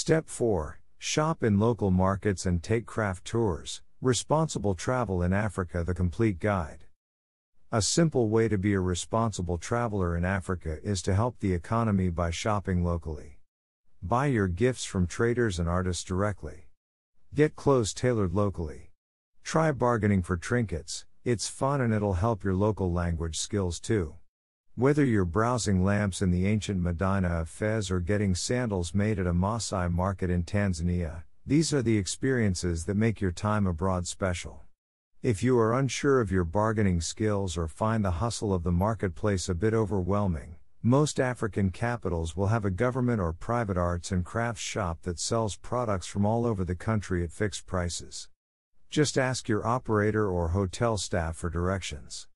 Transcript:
Step 4 Shop in local markets and take craft tours, Responsible Travel in Africa The Complete Guide. A simple way to be a responsible traveler in Africa is to help the economy by shopping locally. Buy your gifts from traders and artists directly. Get clothes tailored locally. Try bargaining for trinkets, it's fun and it'll help your local language skills too. Whether you're browsing lamps in the ancient Medina of Fez or getting sandals made at a Maasai market in Tanzania, these are the experiences that make your time abroad special. If you are unsure of your bargaining skills or find the hustle of the marketplace a bit overwhelming, most African capitals will have a government or private arts and crafts shop that sells products from all over the country at fixed prices. Just ask your operator or hotel staff for directions.